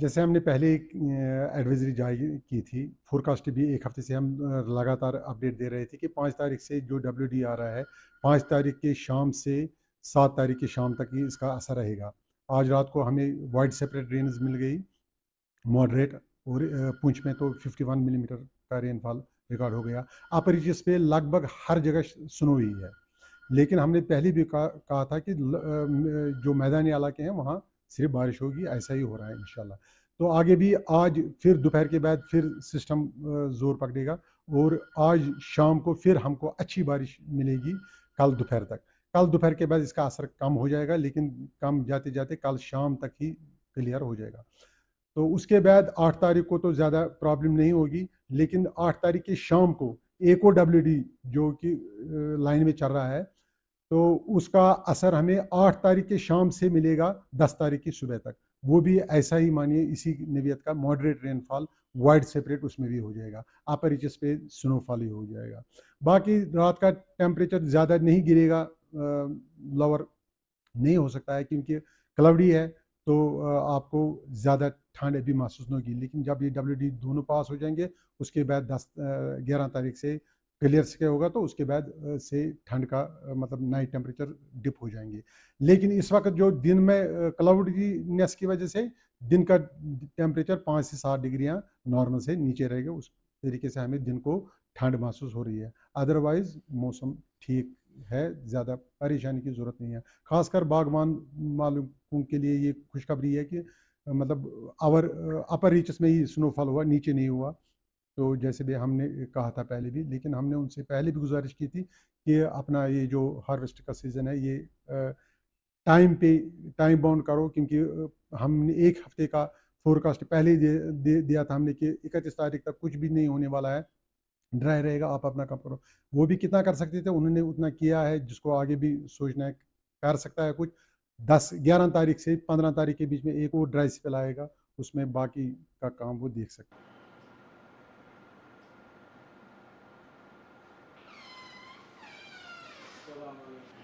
जैसे हमने पहले एडवाइजरी जारी की थी फोरकास्ट भी एक हफ्ते से हम लगातार अपडेट दे रहे थे कि पाँच तारीख से जो डब्ल्यू आ रहा है पाँच तारीख के शाम से सात तारीख के शाम तक ही इसका असर रहेगा आज रात को हमें वाइड सेपरेट रेन मिल गई मॉडरेट और पूंछ में तो 51 मिलीमीटर mm का रेनफॉल रिकॉर्ड हो गया अपरिचित पे लगभग हर जगह सुनो ही है लेकिन हमने पहले भी कहा, कहा था कि जो मैदानी इलाके हैं वहाँ सिर्फ बारिश होगी ऐसा ही हो रहा है इन तो आगे भी आज फिर दोपहर के बाद फिर सिस्टम जोर पकड़ेगा और आज शाम को फिर हमको अच्छी बारिश मिलेगी कल दोपहर तक कल दोपहर के बाद इसका असर कम हो जाएगा लेकिन कम जाते जाते कल शाम तक ही क्लियर हो जाएगा तो उसके बाद आठ तारीख को तो ज़्यादा प्रॉब्लम नहीं होगी लेकिन आठ तारीख की शाम को एक ओ डब्ल्यू डी जो कि लाइन में चल रहा है तो उसका असर हमें आठ तारीख के शाम से मिलेगा दस तारीख की सुबह तक वो भी ऐसा ही मानिए इसी नवियत का मॉडरेट रेनफॉल वाइड सेपरेट उसमें भी हो जाएगा अपर रिचस पे स्नोफॉल ही हो जाएगा बाकी रात का टेम्परेचर ज़्यादा नहीं गिरेगा लोअर नहीं हो सकता है क्योंकि क्लाउडी है तो आपको ज़्यादा ठंड भी महसूस नहीं होगी लेकिन जब ये डब्ल्यू दोनों पास हो जाएंगे उसके बाद दस ग्यारह तारीख से क्लियर स्के होगा तो उसके बाद से ठंड का मतलब नाइट टेम्परेचर डिप हो जाएंगे लेकिन इस वक्त जो दिन में नेस की वजह से दिन का टेम्परेचर पाँच से सात डिग्रियाँ नॉर्मल से नीचे रहेगा उस तरीके से हमें दिन को ठंड महसूस हो रही है अदरवाइज मौसम ठीक है ज़्यादा परेशानी की ज़रूरत नहीं है खासकर बागवान मालिकों के लिए ये खुशखबरी है कि मतलब आवर अपर रीचस में ही स्नोफॉल हुआ नीचे नहीं हुआ तो जैसे भी हमने कहा था पहले भी लेकिन हमने उनसे पहले भी गुजारिश की थी कि अपना ये जो हार्वेस्ट का सीज़न है ये टाइम uh, पे टाइम बाउंड करो क्योंकि uh, हमने एक हफ्ते का फोरकास्ट पहले दे, दे दिया था हमने कि इकतीस तारीख तक कुछ भी नहीं होने वाला है ड्राई रहेगा आप अपना काम करो वो भी कितना कर सकते थे उन्होंने उतना किया है जिसको आगे भी सोचना है कर सकता है कुछ दस ग्यारह तारीख से पंद्रह तारीख के बीच में एक और ड्राई स्पेल आएगा उसमें बाकी का काम वो देख सकते Thank you.